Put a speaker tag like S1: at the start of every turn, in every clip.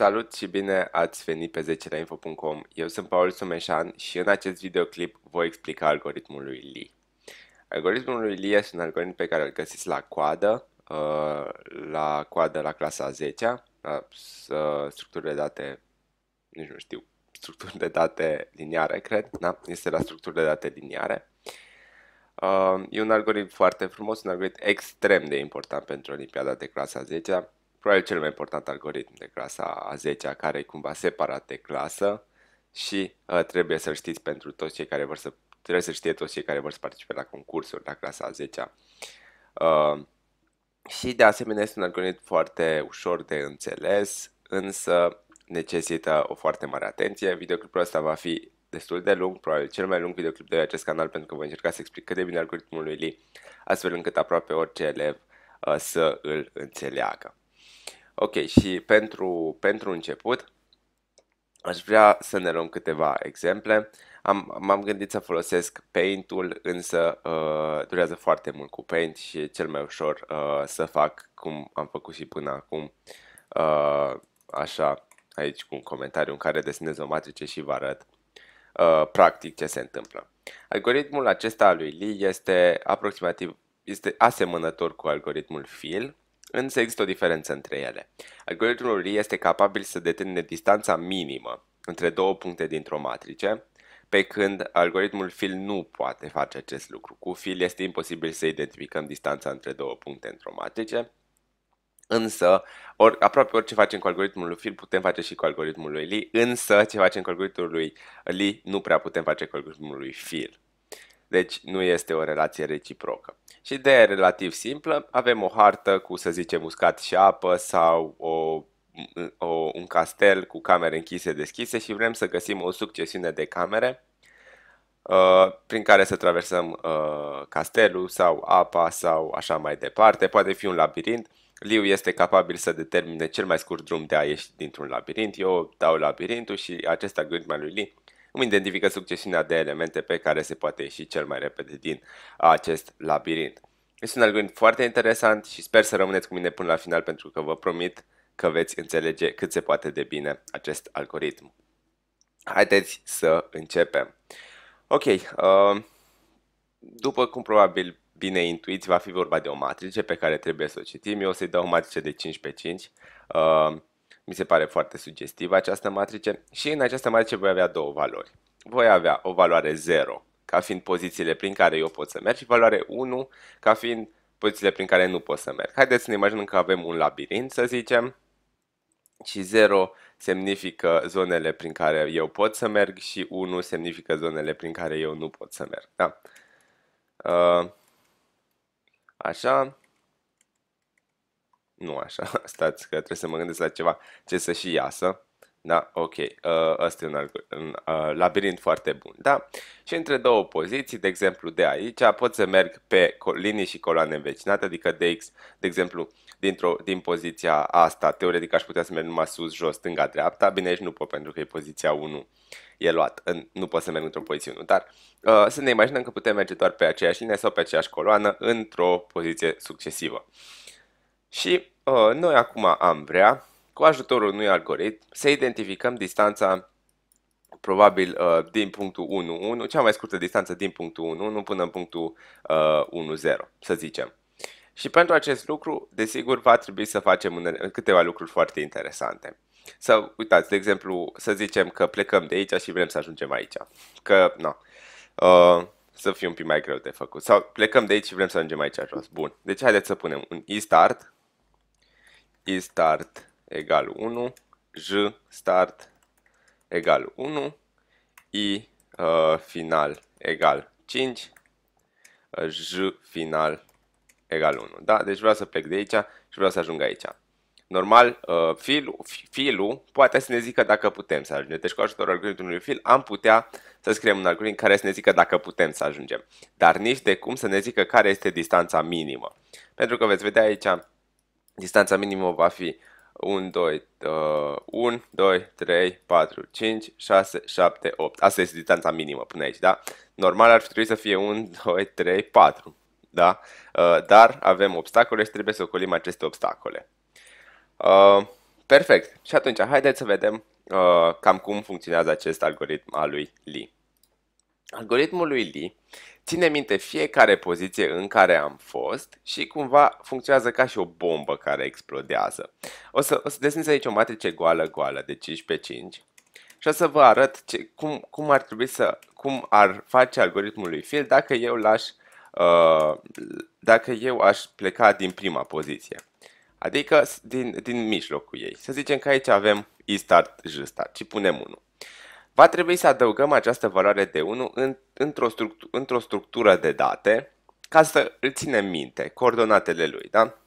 S1: Salut și bine ați venit pe 10 info.com. Eu sunt Paul Sumeșan și în acest videoclip voi explica algoritmul lui Lee. Algoritmul lui Lee este un algoritm pe care îl găsiți la coadă, uh, la coadă la clasa 10, la uh, structuri de date, nici nu știu, structuri de date liniare, cred, da? este la structuri de date liniare. Uh, e un algoritm foarte frumos, un algoritm extrem de important pentru Olimpiada de clasa 10 probabil cel mai important algoritm de clasa a 10-a, care e cumva separat de clasă și uh, trebuie să știți pentru toți cei care vor să trebuie să știe toți cei care vor să participe la concursuri la clasa a 10-a. Uh, și de asemenea este un algoritm foarte ușor de înțeles, însă necesită o foarte mare atenție. Videoclipul ăsta va fi destul de lung, probabil cel mai lung videoclip de acest canal pentru că voi încerca să explic cât de bine algoritmul lui Lee, astfel încât aproape orice elev uh, să îl înțeleagă. Ok, și pentru, pentru început aș vrea să ne luăm câteva exemple. Am, m-am gândit să folosesc Paint-ul, însă uh, durează foarte mult cu Paint și e cel mai ușor uh, să fac cum am făcut și până acum. Uh, așa, aici cu un comentariu în care desenez o matrice și vă arăt uh, practic ce se întâmplă. Algoritmul acesta al lui Lee este aproximativ este asemănător cu algoritmul Fill, Însă există o diferență între ele. Algoritmul Lie este capabil să determine distanța minimă între două puncte dintr-o matrice, pe când algoritmul fil nu poate face acest lucru. Cu fil este imposibil să identificăm distanța între două puncte într-o matrice, însă or, aproape orice facem cu algoritmul lui fil putem face și cu algoritmul lui Lee, însă ce facem cu algoritmul lui Lee nu prea putem face cu algoritmul lui fil. Deci nu este o relație reciprocă. Și ideea e relativ simplă. Avem o hartă cu, să zicem, uscat și apă sau o, o, un castel cu camere închise deschise și vrem să găsim o succesiune de camere uh, prin care să traversăm uh, castelul sau apa sau așa mai departe. Poate fi un labirint. Liu este capabil să determine cel mai scurt drum de a ieși dintr-un labirint. Eu dau labirintul și acesta gând mai lui Liu cum identifică succesiunea de elemente pe care se poate ieși cel mai repede din acest labirint. Este un algoritm foarte interesant și sper să rămâneți cu mine până la final pentru că vă promit că veți înțelege cât se poate de bine acest algoritm. Haideți să începem. Ok, uh, după cum probabil bine intuiți, va fi vorba de o matrice pe care trebuie să o citim. Eu o să-i dau o matrice de 5 pe 5. Uh, mi se pare foarte sugestivă această matrice și în această matrice voi avea două valori. Voi avea o valoare 0 ca fiind pozițiile prin care eu pot să merg și valoare 1 ca fiind pozițiile prin care nu pot să merg. Haideți să ne imaginăm că avem un labirint, să zicem, și 0 semnifică zonele prin care eu pot să merg și 1 semnifică zonele prin care eu nu pot să merg. Da? Uh, așa nu așa, stați că trebuie să mă gândesc la ceva ce să și iasă. Da, ok, uh, ăsta e un, un uh, labirint foarte bun, da? Și între două poziții, de exemplu de aici, pot să merg pe linii și coloane învecinate, adică de X, de exemplu, dintr-o, din poziția asta, teoretic aș putea să merg numai sus, jos, stânga, dreapta, bine, aici nu pot pentru că e poziția 1, e luat, în, nu pot să merg într-o poziție 1, dar uh, să ne imaginăm că putem merge doar pe aceeași linie sau pe aceeași coloană într-o poziție succesivă. Și Uh, noi acum am vrea, cu ajutorul unui algoritm, să identificăm distanța probabil uh, din punctul 1.1, cea mai scurtă distanță din punctul 1.1 până în punctul 1.0, uh, să zicem. Și pentru acest lucru, desigur, va trebui să facem câteva lucruri foarte interesante. Să uitați, de exemplu, să zicem că plecăm de aici și vrem să ajungem aici. Că, nu, uh, să fie un pic mai greu de făcut. Sau plecăm de aici și vrem să ajungem aici jos. Bun. Deci haideți să punem un e-start istart egal 1, j start egal 1, i uh, final egal 5, uh, j final egal 1. Da? Deci vreau să plec de aici și vreau să ajung aici. Normal, uh, filul, filul poate să ne zică dacă putem să ajungem. Deci cu ajutorul algoritmului fil am putea să scriem un algoritm care să ne zică dacă putem să ajungem. Dar nici de cum să ne zică care este distanța minimă. Pentru că veți vedea aici Distanța minimă va fi 1, 2, 1, 2, 3, 4, 5, 6, 7, 8. Asta este distanța minimă până aici, da? Normal ar fi trebuit să fie 1, 2, 3, 4, da? Uh, dar avem obstacole și trebuie să ocolim aceste obstacole. Uh, perfect. Și atunci, haideți să vedem uh, cam cum funcționează acest algoritm al lui Lee. Algoritmul lui Lee ține minte fiecare poziție în care am fost și cumva funcționează ca și o bombă care explodează. O să, o să desenez aici o matrice goală-goală de 5 pe 5 și o să vă arăt ce, cum, cum ar trebui să, cum ar face algoritmul lui Phil dacă eu l-aș, uh, dacă eu aș pleca din prima poziție. Adică din, din mijlocul ei. Să zicem că aici avem e start, j start și punem 1. Va trebui să adăugăm această valoare de 1 în, într-o, structu- într structură de date ca să îl ținem minte, coordonatele lui, da?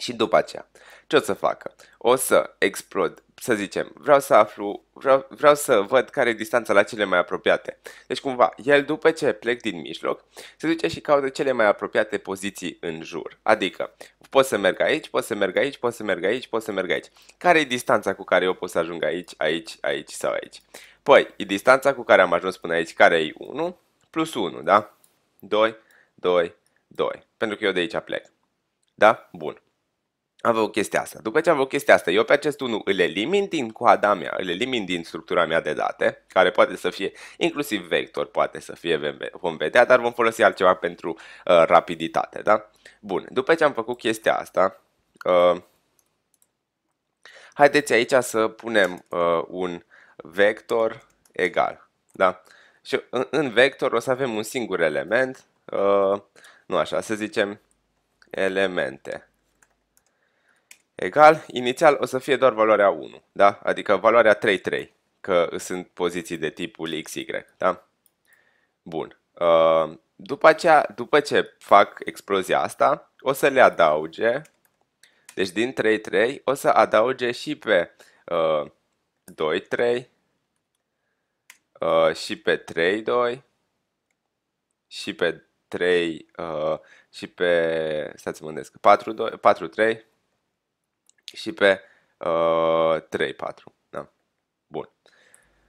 S1: Și după aceea, ce o să facă? O să explod, să zicem, vreau să aflu, vreau, vreau să văd care e distanța la cele mai apropiate. Deci cumva, el după ce plec din mijloc, se duce și caută cele mai apropiate poziții în jur. Adică, pot să merg aici, pot să merg aici, pot să merg aici, pot să merg aici. Care e distanța cu care eu pot să ajung aici, aici, aici sau aici? Păi, e distanța cu care am ajuns până aici, care e 1 plus 1, da? 2, 2, 2. Pentru că eu de aici plec. Da? Bun. Am văzut chestia asta. După ce am avut chestia asta, eu pe acest 1 îl elimin din coada mea, îl elimin din structura mea de date, care poate să fie inclusiv vector, poate să fie, vom vedea, dar vom folosi altceva pentru uh, rapiditate, da? Bun, după ce am făcut chestia asta, uh, haideți aici să punem uh, un uh, vector egal. Da? Și în, în vector o să avem un singur element, uh, nu așa, să zicem elemente. Egal, inițial o să fie doar valoarea 1, da? adică valoarea 3, 3, că sunt poziții de tipul XY. Da? Bun. Uh, după, aceea, după ce fac explozia asta, o să le adauge, deci din 3, 3 o să adauge și pe uh, 2, 3 uh, și pe 3, 2 și pe 3 uh, și pe, stați mă gândesc, 4, 2, 4, 3 și pe uh, 3, 4. Da. Bun.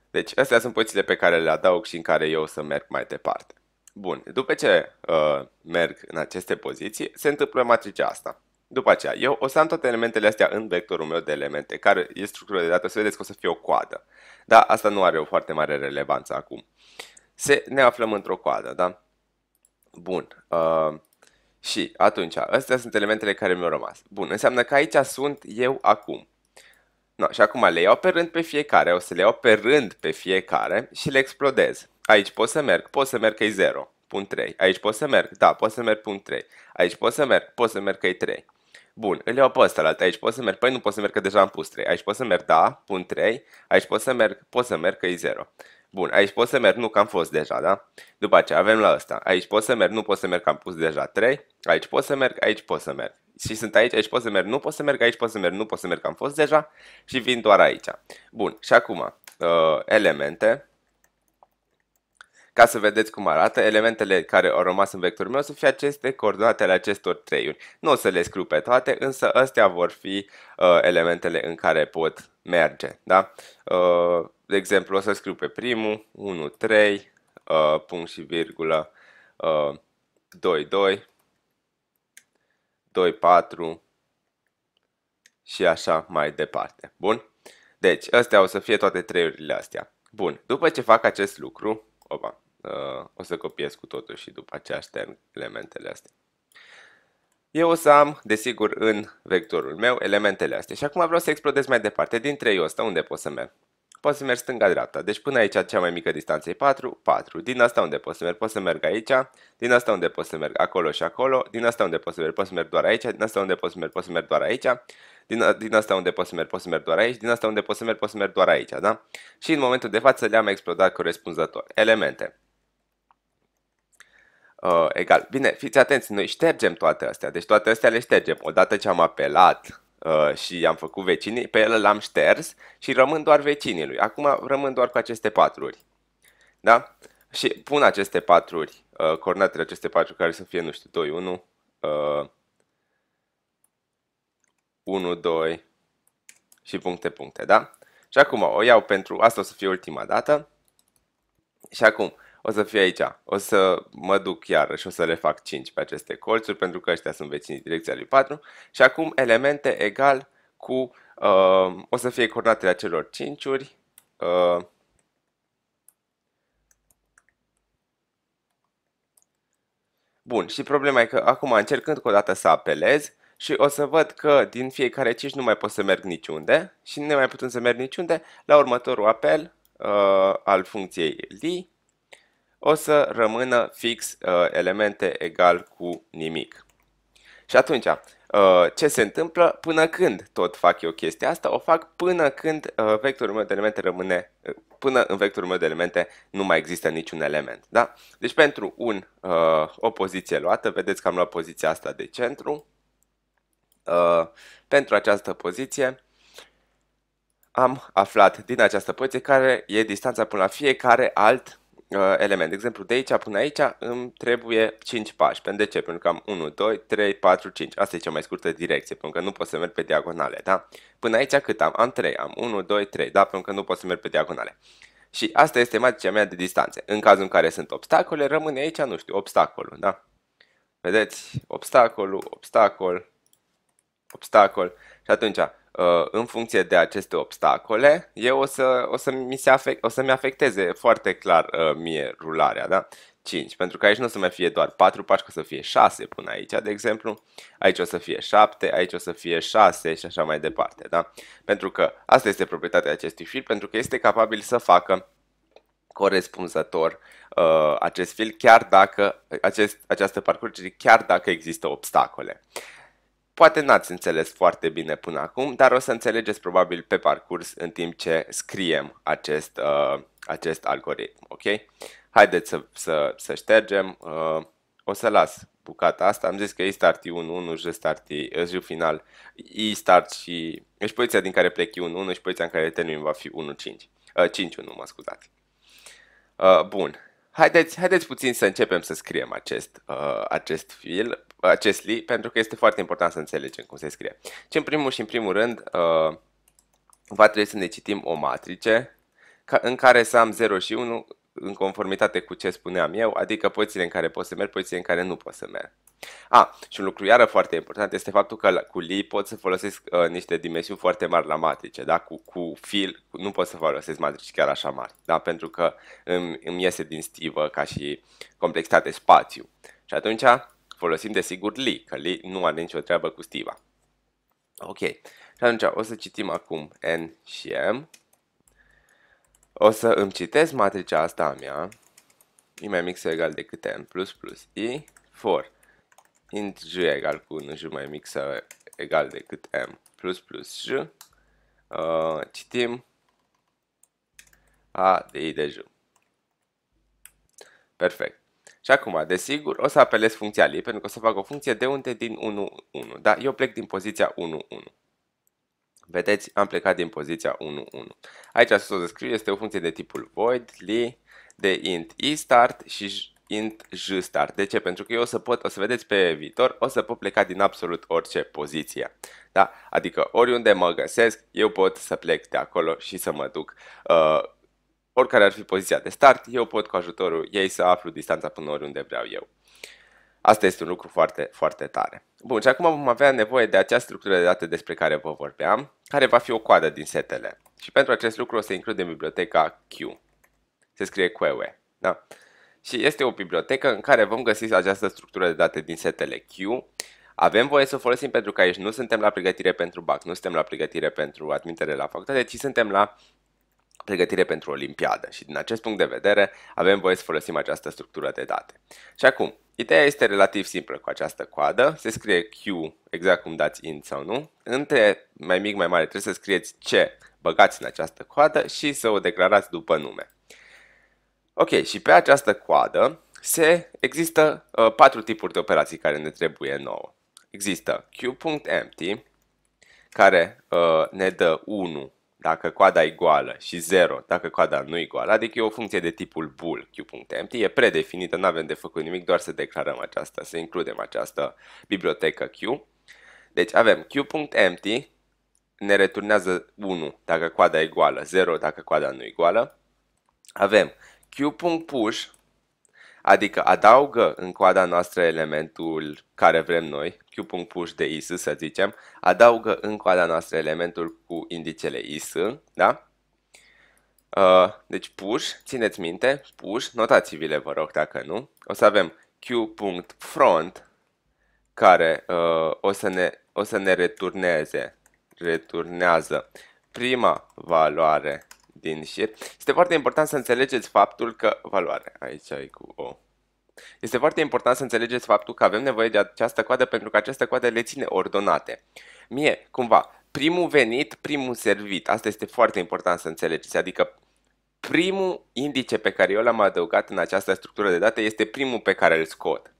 S1: Deci astea sunt pozițiile pe care le adaug și în care eu o să merg mai departe. Bun, după ce uh, merg în aceste poziții, se întâmplă matricea asta. După aceea, eu o să am toate elementele astea în vectorul meu de elemente, care e structura de dată, o să vedeți că o să fie o coadă. Da, asta nu are o foarte mare relevanță acum. Se, ne aflăm într-o coadă, da? Bun. Uh, și atunci, astea sunt elementele care mi-au rămas. Bun, înseamnă că aici sunt eu acum. No, și acum le iau pe rând pe fiecare, o să le iau pe rând pe fiecare și le explodez. Aici pot să merg, pot să merg că e 0, 3. Aici pot să merg, da, pot să merg, punct 3. Aici pot să merg, pot să merg că e 3. Bun, îl iau pe ăsta la aici pot să merg, păi nu pot să merg că deja am pus 3. Aici pot să merg, da, pun 3. Aici pot să merg, pot să merg că e 0. Bun, aici pot să merg, nu că am fost deja, da? După aceea avem la ăsta. Aici pot să merg, nu pot să merg că am pus deja 3. Aici pot să merg, aici pot să merg. Și sunt aici, aici pot să merg, nu pot să merg, aici pot să merg, nu pot să merg că am fost deja și vin doar aici. Bun, și acum, uh, elemente. Ca să vedeți cum arată, elementele care au rămas în vectorul meu să fie aceste coordonate ale acestor treiuri. Nu o să le scriu pe toate, însă astea vor fi uh, elementele în care pot merge. Da? Uh, de exemplu, o să scriu pe primul, 1, 3, uh, punct și virgulă, uh, 2, 2, 2, 4 și așa mai departe. Bun? Deci, astea o să fie toate treiurile astea. Bun, după ce fac acest lucru, opa, uh, o să copiez cu totul și după aceea șterg elementele astea. Eu o să am, desigur, în vectorul meu elementele astea. Și acum vreau să explodez mai departe. Dintre ei ăsta, unde pot să merg? Pot să merg stânga-dreapta. Deci până aici cea mai mică distanță e 4, 4. Din asta unde pot să merg? Pot să merg aici. Din asta unde pot să merg? Acolo și acolo. Din asta unde pot să merg? Pot să merg doar aici. Din asta unde pot să merg? Pot să merg doar aici. Din, din asta unde pot să merg? Pot să merg doar aici. Din asta unde pot să merg? Pot să merg doar aici, da? Și în momentul de față le-am explodat corespunzător. Elemente uh, egal. Bine, fiți atenți, noi ștergem toate astea, deci toate astea le ștergem. Odată ce am apelat uh, și am făcut vecinii, pe el l-am șters și rămân doar vecinii lui. Acum rămân doar cu aceste patruri. Da? Și pun aceste patruri, uh, coordonatele aceste patru care să fie, nu știu, 2, 1, uh, 1, 2 și puncte, puncte, da? Și acum o iau pentru, asta o să fie ultima dată. Și acum, o să fie aici, o să mă duc și o să le fac 5 pe aceste colțuri, pentru că ăștia sunt vecinii direcția lui 4 și acum elemente egal cu, uh, o să fie coordonatele acelor 5-uri, uh, Bun, și problema e că acum încercând cu o dată să apelez și o să văd că din fiecare 5 nu mai pot să merg niciunde și nu mai putem să merg niciunde. La următorul apel uh, al funcției li o să rămână fix uh, elemente egal cu nimic. Și atunci, uh, ce se întâmplă până când tot fac eu chestia asta? O fac până când uh, vectorul meu de elemente rămâne, uh, până în vectorul meu de elemente nu mai există niciun element. Da? Deci pentru un, uh, o poziție luată, vedeți că am luat poziția asta de centru, uh, pentru această poziție am aflat din această poziție care e distanța până la fiecare alt uh, element. De exemplu, de aici până aici îmi trebuie 5 pași. Pentru de ce? Pentru că am 1, 2, 3, 4, 5. Asta e cea mai scurtă direcție, pentru că nu pot să merg pe diagonale, da? Până aici cât am? Am 3, am 1, 2, 3, da? Pentru că nu pot să merg pe diagonale. Și asta este matricea mea de distanțe. În cazul în care sunt obstacole, rămâne aici, nu știu, obstacolul, da? Vedeți? Obstacolul, obstacol, obstacol. Și atunci, Uh, în funcție de aceste obstacole, eu o, să, o, să mi se afect, o să-mi afecteze foarte clar uh, mie rularea, da? 5, pentru că aici nu o să mai fie doar 4 pași, că o să fie 6 până aici, de exemplu. Aici o să fie 7, aici o să fie 6 și așa mai departe, da? Pentru că asta este proprietatea acestui fil, pentru că este capabil să facă corespunzător uh, acest fil, chiar dacă acest, această parcurgere, chiar dacă există obstacole. Poate n-ați înțeles foarte bine până acum, dar o să înțelegeți probabil pe parcurs în timp ce scriem acest, uh, acest algoritm. Ok? Haideți să, să, să ștergem. Uh, o să las bucata asta. Am zis că istart i1, 1, jstart i, j final, start și... Deci poziția din care plec i1, 1 și poziția în care termin va fi 1, 5. Uh, 5, 1, mă scuzați. Uh, bun. Haideți, haideți puțin să începem să scriem acest, uh, acest fil acest li, pentru că este foarte important să înțelegem cum se scrie. Și în primul și în primul rând, uh, va trebui să ne citim o matrice ca, în care să am 0 și 1 în conformitate cu ce spuneam eu, adică poziții în care pot să merg, poziții în care nu pot să merg. A, și un lucru iară foarte important este faptul că cu li pot să folosesc uh, niște dimensiuni foarte mari la matrice, da? Cu, cu fil nu pot să folosesc matrici chiar așa mari, da? Pentru că îmi, îmi iese din stivă ca și complexitate spațiu. Și atunci folosim desigur li, că li nu are nicio treabă cu Stiva. Ok, și atunci o să citim acum N și M. O să îmi citesc matricea asta a mea, I mai mic sau egal decât M, plus plus I, for int J egal cu n J mai mic sau egal decât M, plus plus J, uh, citim A de I de J. Perfect. Și acum, desigur, o să apelez funcția lip pentru că o să fac o funcție de unde din 1-1, da? Eu plec din poziția 1-1. Vedeți, am plecat din poziția 1-1. Aici sus o descriu, este o funcție de tipul void, li, de int istart și int jstart. De ce? Pentru că eu o să pot, o să vedeți pe viitor, o să pot pleca din absolut orice poziție. Da? Adică oriunde mă găsesc, eu pot să plec de acolo și să mă duc uh, oricare ar fi poziția de start, eu pot cu ajutorul ei să aflu distanța până oriunde vreau eu. Asta este un lucru foarte, foarte tare. Bun, și acum vom avea nevoie de acea structură de date despre care vă vorbeam, care va fi o coadă din setele. Și pentru acest lucru o să includem biblioteca Q. Se scrie QE. Da? Și este o bibliotecă în care vom găsi această structură de date din setele Q. Avem voie să o folosim pentru că aici nu suntem la pregătire pentru BAC, nu suntem la pregătire pentru admitere la facultate, ci suntem la pregătire pentru Olimpiadă și din acest punct de vedere avem voie să folosim această structură de date. Și acum, ideea este relativ simplă cu această coadă, se scrie Q exact cum dați int sau nu, între mai mic, mai mare trebuie să scrieți ce băgați în această coadă și să o declarați după nume. Ok, și pe această coadă se există uh, patru tipuri de operații care ne trebuie nouă. Există Q.empty, care uh, ne dă 1 dacă coada e goală și 0 dacă coada nu e goală, adică e o funcție de tipul bool q.empty, e predefinită, nu avem de făcut nimic, doar să declarăm aceasta, să includem această bibliotecă q. Deci avem q.empty, ne returnează 1 dacă coada e goală, 0 dacă coada nu e goală. Avem q.push, Adică adaugă în coada noastră elementul care vrem noi, q.push de is, să zicem, adaugă în coada noastră elementul cu indicele is, da? Uh, deci push, țineți minte, push, notați-vi-le vă rog dacă nu. O să avem q.front care uh, o, să ne, o să ne returneze, returnează prima valoare din șir, este foarte important să înțelegeți faptul că valoare, aici ai cu O, este foarte important să înțelegeți faptul că avem nevoie de această coadă pentru că această coadă le ține ordonate. Mie, cumva, primul venit, primul servit, asta este foarte important să înțelegeți, adică primul indice pe care eu l-am adăugat în această structură de date este primul pe care îl scot.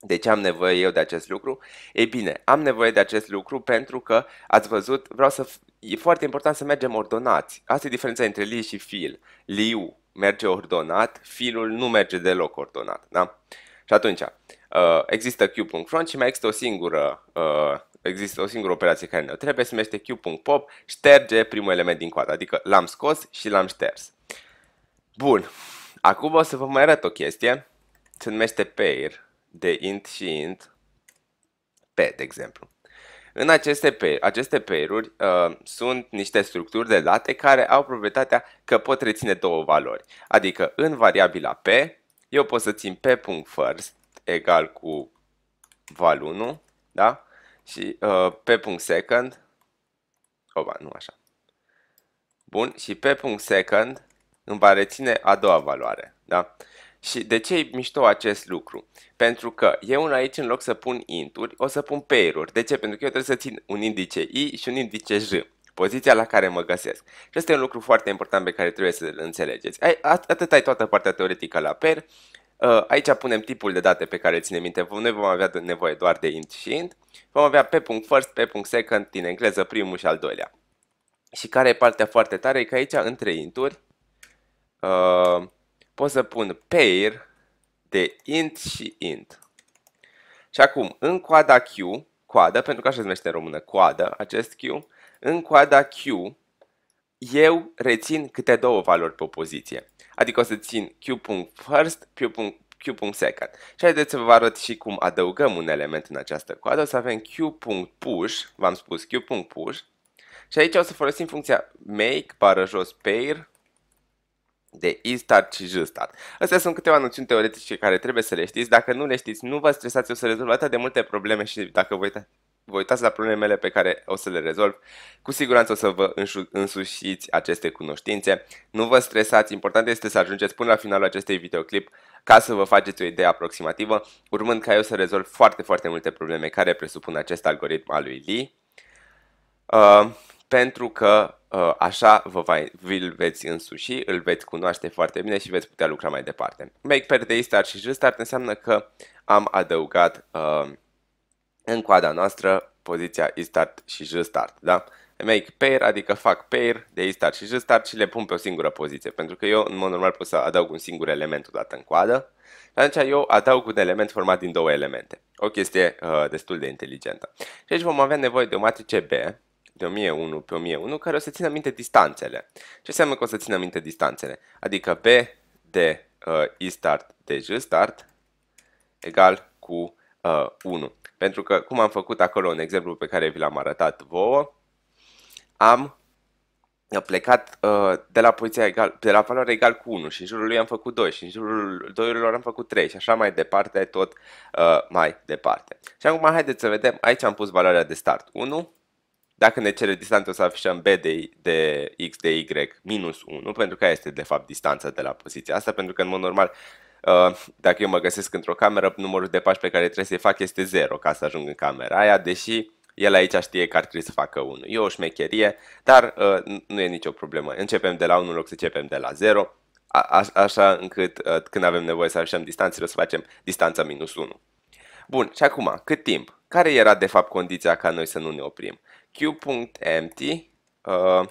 S1: De ce am nevoie eu de acest lucru? Ei bine, am nevoie de acest lucru pentru că, ați văzut, vreau să... E foarte important să mergem ordonați. Asta e diferența între li și fil. Liu merge ordonat, filul nu merge deloc ordonat. Da? Și atunci, uh, există q.front și mai există o singură uh, există o singură operație care ne trebuie, se numește q.pop, șterge primul element din coadă, adică l-am scos și l-am șters. Bun, acum o să vă mai arăt o chestie, se numește pair, de int și int p, de exemplu. În aceste, pair, aceste pair-uri uh, sunt niște structuri de date care au proprietatea că pot reține două valori. Adică în variabila p, eu pot să țin p.first egal cu val 1, da? Și uh, p.second, oba, nu așa. Bun, și p.second îmi va reține a doua valoare, da? Uh, și de ce e mișto acest lucru? Pentru că eu în aici, în loc să pun inturi, o să pun pair-uri. De ce? Pentru că eu trebuie să țin un indice I și un indice J, poziția la care mă găsesc. Și este un lucru foarte important pe care trebuie să-l înțelegeți. Ai, at- atât ai toată partea teoretică la pair, uh, Aici punem tipul de date pe care îl ținem minte. Noi vom avea nevoie doar de int și int. Vom avea p.first, p.second din engleză, primul și al doilea. Și care e partea foarte tare? E că aici între inturi uh, pot să pun pair de int și int. Și acum, în coada Q, coadă, pentru că așa se numește în română, coadă, acest Q, în coada Q, eu rețin câte două valori pe o poziție. Adică o să țin Q.first, Q.second. Și haideți să vă arăt și cum adăugăm un element în această coadă. O să avem Q.push, v-am spus Q.push. Și aici o să folosim funcția make, bară jos, pair, de istat și justat. Astea sunt câteva noțiuni teoretice care trebuie să le știți. Dacă nu le știți, nu vă stresați, o să rezolv atât de multe probleme și dacă vă uitați, vă uitați la problemele pe care o să le rezolv, cu siguranță o să vă însușiți aceste cunoștințe. Nu vă stresați, important este să ajungeți până la finalul acestui videoclip ca să vă faceți o idee aproximativă, urmând ca eu să rezolv foarte, foarte multe probleme care presupun acest algoritm al lui Lee. Uh, pentru că uh, așa vă va, vi-l veți însuși, îl veți cunoaște foarte bine și veți putea lucra mai departe. Make pair de start și restart înseamnă că am adăugat uh, în coada noastră poziția start și restart, da? Make pair, adică fac pair de start și restart și le pun pe o singură poziție, pentru că eu în mod normal pot să adaug un singur element odată în coadă, atunci eu adaug un element format din două elemente. O chestie uh, destul de inteligentă. Și aici deci vom avea nevoie de o matrice B, de 1001 pe 1001 care o să țină minte distanțele. Ce înseamnă că o să țină minte distanțele? Adică B de uh, I start de J start egal cu uh, 1. Pentru că, cum am făcut acolo un exemplu pe care vi l-am arătat vouă, am plecat uh, de la poziția egal, de la valoare egal cu 1 și în jurul lui am făcut 2 și în jurul 2 lor am făcut 3 și așa mai departe, tot uh, mai departe. Și acum haideți să vedem, aici am pus valoarea de start 1, dacă ne cere distanța, o să afișăm B de, de X de Y minus 1, pentru că este de fapt distanța de la poziția asta, pentru că în mod normal uh, dacă eu mă găsesc într-o cameră, numărul de pași pe care trebuie să-i fac este 0 ca să ajung în camera aia, deși el aici știe că ar trebui să facă 1. E o șmecherie, dar uh, nu e nicio problemă. Începem de la 1 loc să începem de la 0, așa încât uh, când avem nevoie să afișăm distanțele, o să facem distanța minus 1. Bun, și acum, cât timp? Care era de fapt condiția ca noi să nu ne oprim? q.empty uh,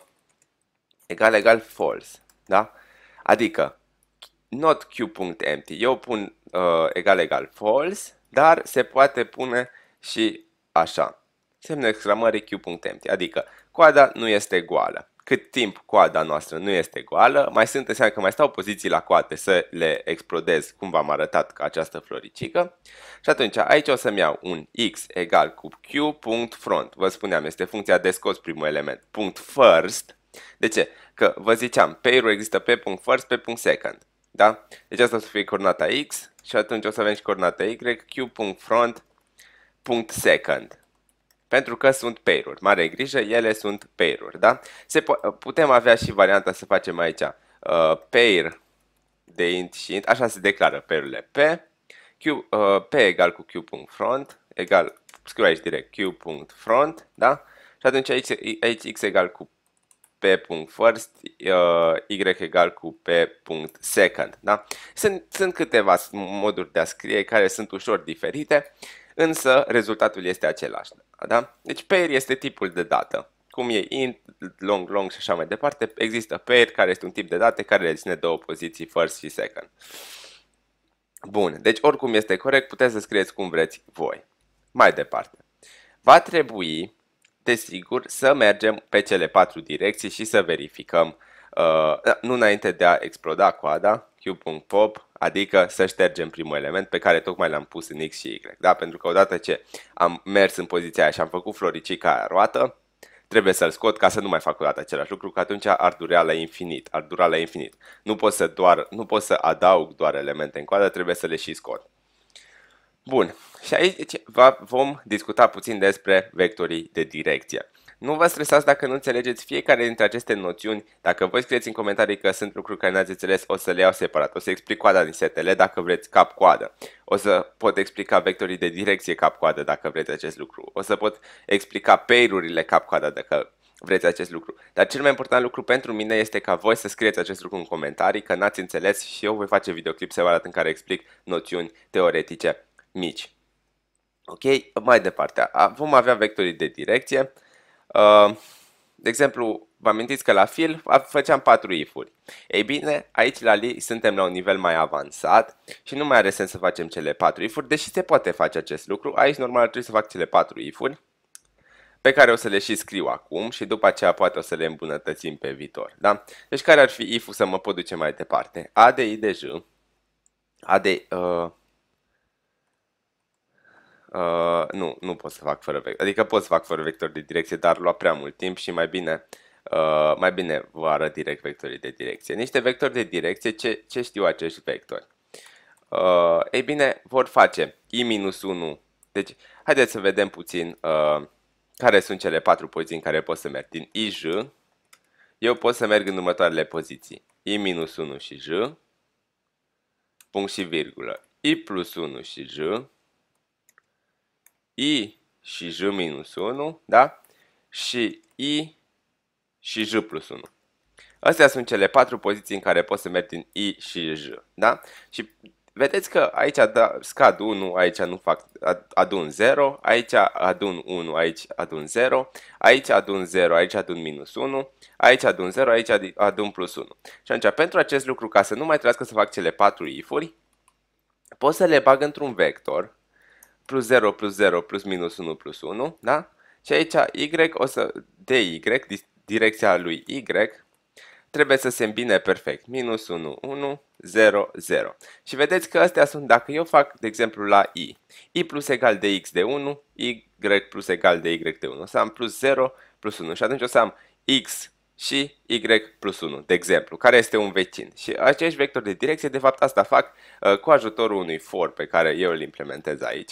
S1: egal egal false, da? Adică not q.empty, eu pun uh, egal egal false, dar se poate pune și așa, semnul exclamării q.empty, adică coada nu este goală cât timp coada noastră nu este goală, mai sunt înseamnă că mai stau poziții la coate să le explodez cum v-am arătat ca această floricică și atunci aici o să-mi iau un x egal cu q punct front. Vă spuneam, este funcția de scos primul element, punct first. De ce? Că vă ziceam, pair-ul există pe punct first, pe punct second. Da? Deci asta o să fie coordonata x și atunci o să avem și coordonata y, q punct front, punct second pentru că sunt pair-uri. Mare grijă, ele sunt pair-uri, da? Se po- putem avea și varianta să facem aici uh, pair de int și int, așa se declară pairurile P, Q, uh, P egal cu Q.front, egal, scriu aici direct Q.front, da? Și atunci aici, aici X egal cu p.first, uh, y egal cu p.second. Da? Sunt, sunt câteva moduri de a scrie care sunt ușor diferite, însă rezultatul este același. Da? Deci pair este tipul de dată. Cum e int, long, long și așa mai departe, există pair care este un tip de date care reține două poziții, first și second. Bun, deci oricum este corect, puteți să scrieți cum vreți voi. Mai departe. Va trebui, desigur, să mergem pe cele patru direcții și să verificăm, uh, nu înainte de a exploda coada, q.pop, adică să ștergem primul element pe care tocmai l-am pus în X și Y. Da? Pentru că odată ce am mers în poziția aia și am făcut floricica roată, trebuie să-l scot ca să nu mai fac o dată același lucru, că atunci ar dura la infinit, ar dura la infinit. Nu pot să, doar, nu pot să adaug doar elemente în coadă, trebuie să le și scot. Bun, și aici va, vom discuta puțin despre vectorii de direcție. Nu vă stresați dacă nu înțelegeți fiecare dintre aceste noțiuni. Dacă voi scrieți în comentarii că sunt lucruri care nu ați înțeles, o să le iau separat. O să explic coada din setele dacă vreți cap-coadă. O să pot explica vectorii de direcție cap-coadă dacă vreți acest lucru. O să pot explica peirurile cap-coadă dacă vreți acest lucru. Dar cel mai important lucru pentru mine este ca voi să scrieți acest lucru în comentarii, că n-ați înțeles și eu voi face videoclip separat în care explic noțiuni teoretice mici. Ok? Mai departe, vom avea vectorii de direcție. De exemplu, vă amintiți că la fil făceam 4 if-uri. Ei bine, aici la li suntem la un nivel mai avansat și nu mai are sens să facem cele 4 if-uri, deși se poate face acest lucru. Aici normal trebuie să fac cele 4 if-uri pe care o să le și scriu acum și după aceea poate o să le îmbunătățim pe viitor. Da? Deci care ar fi if-ul să mă pot duce mai departe? A de I de J, A de uh, Uh, nu, nu pot să fac fără vector. Adică pot să fac fără vector de direcție, dar lua prea mult timp și mai bine, uh, mai bine vă arăt direct vectorii de direcție. Niște vectori de direcție, ce, ce știu acești vectori? Uh, ei bine, vor face i-1. Deci, haideți să vedem puțin uh, care sunt cele patru poziții în care pot să merg. Din ij, eu pot să merg în următoarele poziții. i-1 și j, punct și virgulă. i plus 1 și j, I și J minus 1, da? Și I și J plus 1. Astea sunt cele patru poziții în care poți să mergi din I și J, da? Și vedeți că aici da, scad 1, aici nu fac, adun 0, aici adun 1, aici adun 0, aici adun 0, aici adun minus 1, aici adun 0, aici adun plus 1. Și atunci, pentru acest lucru, ca să nu mai trească să fac cele patru if-uri, pot să le bag într-un vector, plus 0 plus 0 plus minus 1 plus 1, da? Și aici y o să, de y, direcția lui y, trebuie să se îmbine perfect. Minus 1, 1, 0, 0. Și vedeți că astea sunt, dacă eu fac, de exemplu, la i, i plus egal de x de 1, y plus egal de y de 1, o să am plus 0 plus 1 și atunci o să am x și y plus 1, de exemplu, care este un vecin. Și acești vectori de direcție, de fapt, asta fac uh, cu ajutorul unui for pe care eu îl implementez aici.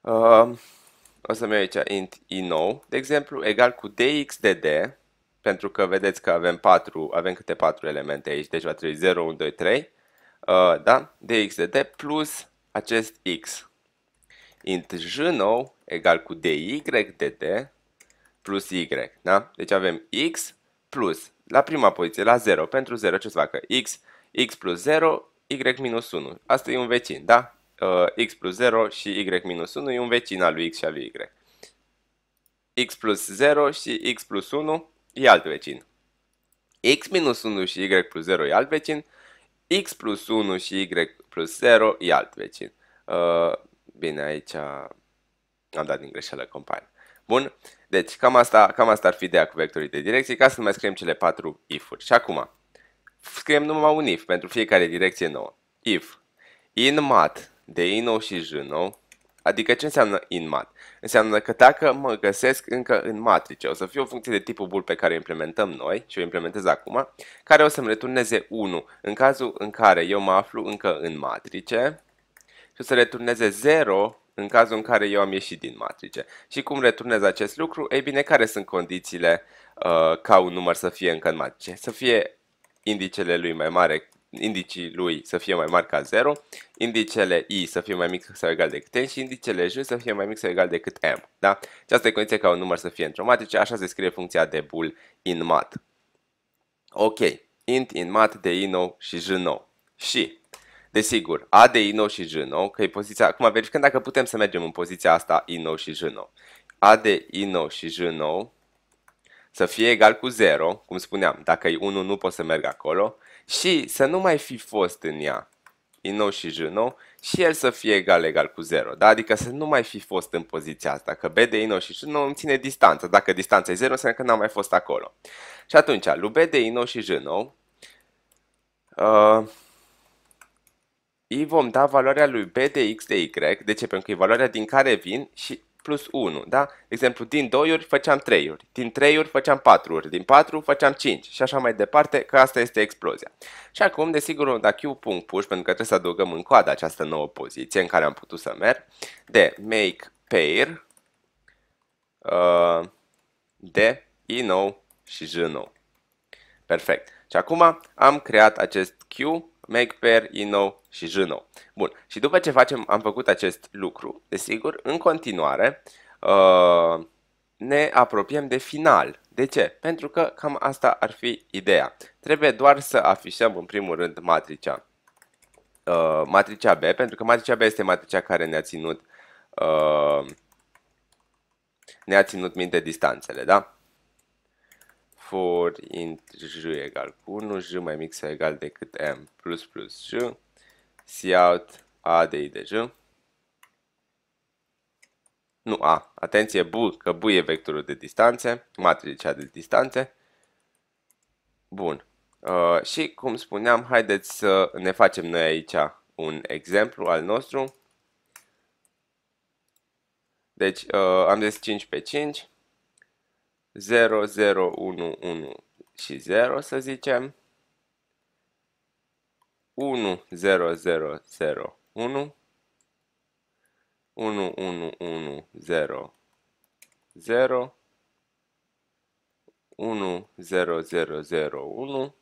S1: Uh, o să-mi iau aici int i nou, de exemplu, egal cu dx dd, pentru că vedeți că avem 4, avem câte 4 elemente aici, deci va trebui 0, 1, 2, 3, da? dx dd plus acest x. int j nou egal cu dy dd plus Y, da? Deci avem X plus, la prima poziție, la 0, pentru 0 ce să facă? X, X plus 0, Y minus 1. Asta e un vecin, da? Uh, X plus 0 și Y minus 1 e un vecin al lui X și al lui Y. X plus 0 și X plus 1 e alt vecin. X minus 1 și Y plus 0 e alt vecin. X plus 1 și Y plus 0 e alt vecin. Uh, bine, aici am dat din greșeală companie. Bun? Deci cam asta, cam asta ar fi ideea cu vectorii de direcții, ca să nu mai scriem cele patru if-uri. Și acum, scriem numai un if pentru fiecare direcție nouă. If in mat de nou și nou. adică ce înseamnă in mat? Înseamnă că dacă mă găsesc încă în matrice, o să fie o funcție de tipul bool pe care o implementăm noi și o implementez acum, care o să-mi returneze 1 în cazul în care eu mă aflu încă în matrice și o să returneze 0 în cazul în care eu am ieșit din matrice. Și cum returnez acest lucru? Ei bine, care sunt condițiile uh, ca un număr să fie încă în matrice? Să fie indicele lui mai mare, indicii lui să fie mai mari ca 0, indicele i să fie mai mic sau egal decât n și indicele j să fie mai mic sau egal decât m. Da? Și asta e condiția ca un număr să fie într-o matrice, așa se scrie funcția de bool in mat. Ok, int in mat de i nou și j nou. Și Desigur, A de Ino și Jino, că e poziția... Acum verificăm dacă putem să mergem în poziția asta Ino și Jino. A de Ino și Jino să fie egal cu 0, cum spuneam, dacă e 1 nu pot să merg acolo, și să nu mai fi fost în ea Ino și Jino și el să fie egal egal cu 0, da? adică să nu mai fi fost în poziția asta, că B de Ino și Jino îmi ține distanță. dacă distanța e 0 înseamnă că n-am mai fost acolo. Și atunci, lui B de Ino și Jino, uh, i vom da valoarea lui b de x de y, de ce? Pentru că e valoarea din care vin și plus 1, da? De exemplu, din 2 ori făceam 3 uri, din 3 uri făceam 4 uri, din 4 făceam 5 și așa mai departe, că asta este explozia. Și acum, desigur, un da q.push, pentru că trebuie să adăugăm în coadă această nouă poziție în care am putut să merg, de make pair uh, de i nou și j nou. Perfect. Și acum am creat acest Q make pair, ino și jno. Bun, și după ce facem, am făcut acest lucru, desigur, în continuare uh, ne apropiem de final. De ce? Pentru că cam asta ar fi ideea. Trebuie doar să afișăm în primul rând matricea, uh, matricea B, pentru că matricea B este matricea care ne-a ținut, uh, ne-a ținut minte distanțele, da? for int j egal cu 1, j mai mic sau egal decât m plus plus j, cout a de i de j. Nu a, atenție, bu, că bu e vectorul de distanțe, matricea de distanțe. Bun. Uh, și, cum spuneam, haideți să ne facem noi aici un exemplu al nostru. Deci, uh, am zis 5 pe 5. 0, 0, 1, 1 și 0, să zicem. 1, 0, 0, 0, 1. 1, 1, 1, 0, 0. 1, 0, 0, 0, 1.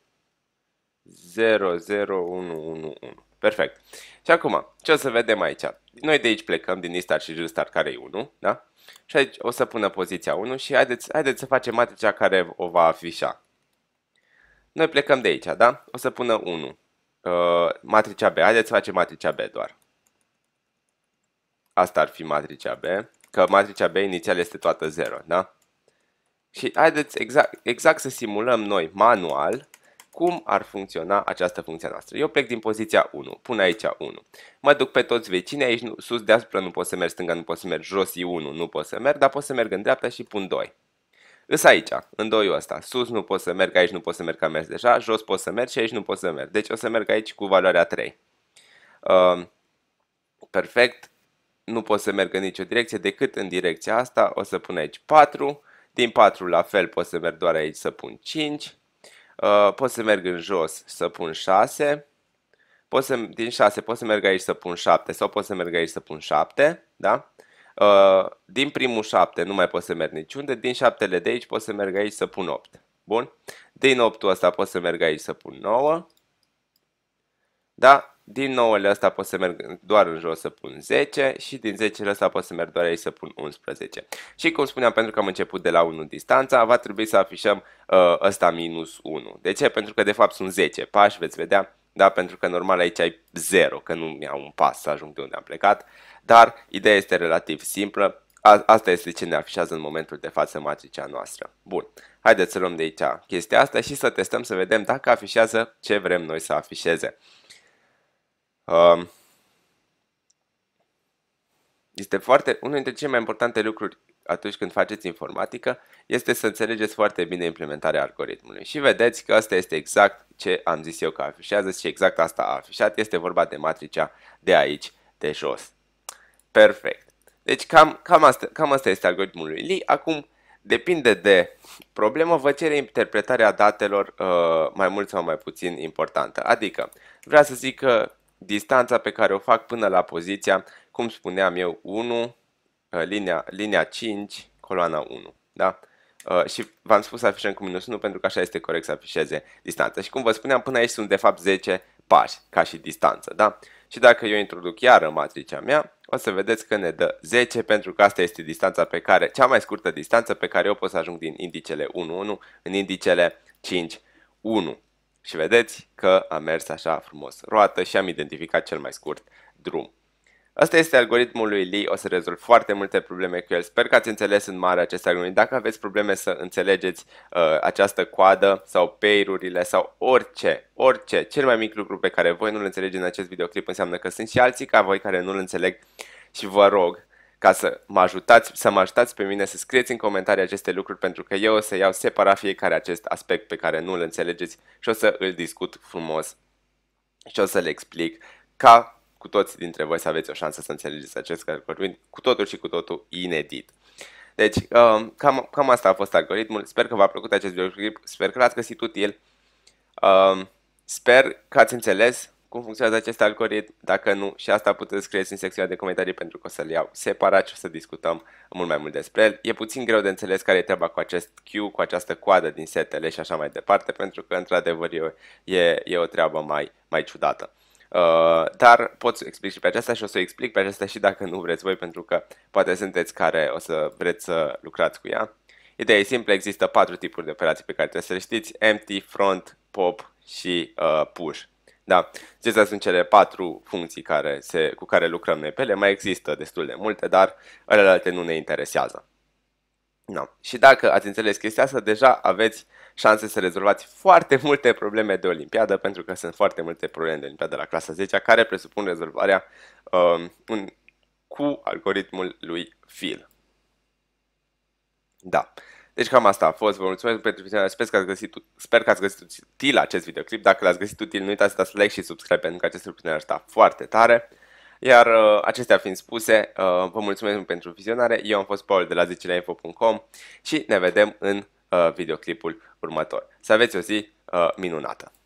S1: 0, 0, 1, 1, 1. Perfect. Și acum, ce o să vedem aici? Noi de aici plecăm din istar și justar care e 1, da? Și aici o să pună poziția 1 și haideți, haideți să facem matricea care o va afișa. Noi plecăm de aici, da? O să pună 1. Uh, matricea B. Haideți să facem matricea B doar. Asta ar fi matricea B. Că matricea B inițial este toată 0, da? Și haideți exact, exact să simulăm noi manual cum ar funcționa această funcție noastră. Eu plec din poziția 1, pun aici 1. Mă duc pe toți vecinii, aici sus deasupra nu pot să merg stânga, nu pot să merg jos, e 1, nu pot să merg, dar pot să merg în dreapta și pun 2. Îs aici, în doiul ăsta. Sus nu pot să merg, aici nu pot să merg, că am mers deja, jos pot să merg și aici nu pot să merg. Deci o să merg aici cu valoarea 3. Uh, perfect, nu pot să merg în nicio direcție decât în direcția asta, o să pun aici 4, din 4 la fel pot să merg doar aici să pun 5, Uh, pot să merg în jos și să pun 6. Pot să, din 6 pot să merg aici să pun 7 sau pot să merg aici să pun 7. Da? Uh, din primul 7 nu mai pot să merg niciunde. Din 7 de aici pot să merg aici să pun 8. Bun? Din 8 ul ăsta pot să merg aici să pun 9. Da? Din 9-le ăsta pot să merg doar în jos să pun 10 și din 10-le ăsta pot să merg doar aici să pun 11. Și cum spuneam, pentru că am început de la 1 distanța, va trebui să afișăm uh, ăsta minus 1. De ce? Pentru că de fapt sunt 10 pași, veți vedea, da? pentru că normal aici ai 0, că nu mi-au un pas să ajung de unde am plecat, dar ideea este relativ simplă. A asta este ce ne afișează în momentul de față matricea noastră. Bun, haideți să luăm de aici chestia asta și să testăm să vedem dacă afișează ce vrem noi să afișeze. Um, este foarte, unul dintre cele mai importante lucruri atunci când faceți informatică este să înțelegeți foarte bine implementarea algoritmului. Și vedeți că asta este exact ce am zis eu că afișează și exact asta a afișat. Este vorba de matricea de aici, de jos. Perfect. Deci cam, cam, asta, cam asta este algoritmul lui Lee. Acum, depinde de problemă, vă cere interpretarea datelor uh, mai mult sau mai puțin importantă. Adică, vreau să zic că distanța pe care o fac până la poziția, cum spuneam eu, 1, uh, linia, linia 5, coloana 1. Da? Uh, și v-am spus să afișăm cu minus 1 pentru că așa este corect să afișeze distanța. Și cum vă spuneam, până aici sunt de fapt 10 pași ca și distanță. Da? Și dacă eu introduc iară matricea mea, o să vedeți că ne dă 10 pentru că asta este distanța pe care, cea mai scurtă distanță pe care eu pot să ajung din indicele 1-1 în indicele 5-1. Și vedeți că a mers așa frumos roată și am identificat cel mai scurt drum. Asta este algoritmul lui Lee, o să rezolv foarte multe probleme cu el. Sper că ați înțeles în mare acest algoritm. Dacă aveți probleme să înțelegeți uh, această coadă sau peirurile sau orice, orice, cel mai mic lucru pe care voi nu-l înțelegeți în acest videoclip înseamnă că sunt și alții ca voi care nu-l înțeleg și vă rog ca să mă ajutați, să mă ajutați pe mine să scrieți în comentarii aceste lucruri pentru că eu o să iau separat fiecare acest aspect pe care nu îl înțelegeți și o să îl discut frumos și o să le explic ca cu toți dintre voi să aveți o șansă să înțelegeți acest algoritm cu totul și cu totul inedit. Deci, um, cam, cam asta a fost algoritmul. Sper că v-a plăcut acest videoclip, sper că l-ați găsit util, um, sper că ați înțeles cum funcționează acest algoritm, dacă nu, și asta puteți scrieți în secțiunea de comentarii pentru că o să-l iau separat și o să discutăm mult mai mult despre el. E puțin greu de înțeles care e treaba cu acest Q, cu această coadă din setele și așa mai departe, pentru că într-adevăr e, e o treabă mai, mai ciudată. Uh, dar pot să explic și pe aceasta și o să o explic pe aceasta și dacă nu vreți voi, pentru că poate sunteți care o să vreți să lucrați cu ea. Ideea e simplă, există patru tipuri de operații pe care trebuie să le știți, empty, front, pop și uh, push. Da, acestea sunt cele patru funcții care se, cu care lucrăm noi pe ele. Mai există destul de multe, dar alelalte nu ne interesează. Da. Și dacă ați înțeles chestia asta, deja aveți șanse să rezolvați foarte multe probleme de Olimpiadă, pentru că sunt foarte multe probleme de Olimpiadă la clasa 10 care presupun rezolvarea um, un, cu algoritmul lui Phil. Da. Deci cam asta a fost. Vă mulțumesc pentru vizionare. Sper că ați găsit, sper că ați găsit util acest videoclip. Dacă l-ați găsit util, nu uitați să dați like și subscribe pentru că acest lucru ne ajută foarte tare. Iar uh, acestea fiind spuse, uh, vă mulțumesc pentru vizionare. Eu am fost Paul de la zicileinfo.com și ne vedem în uh, videoclipul următor. Să aveți o zi uh, minunată!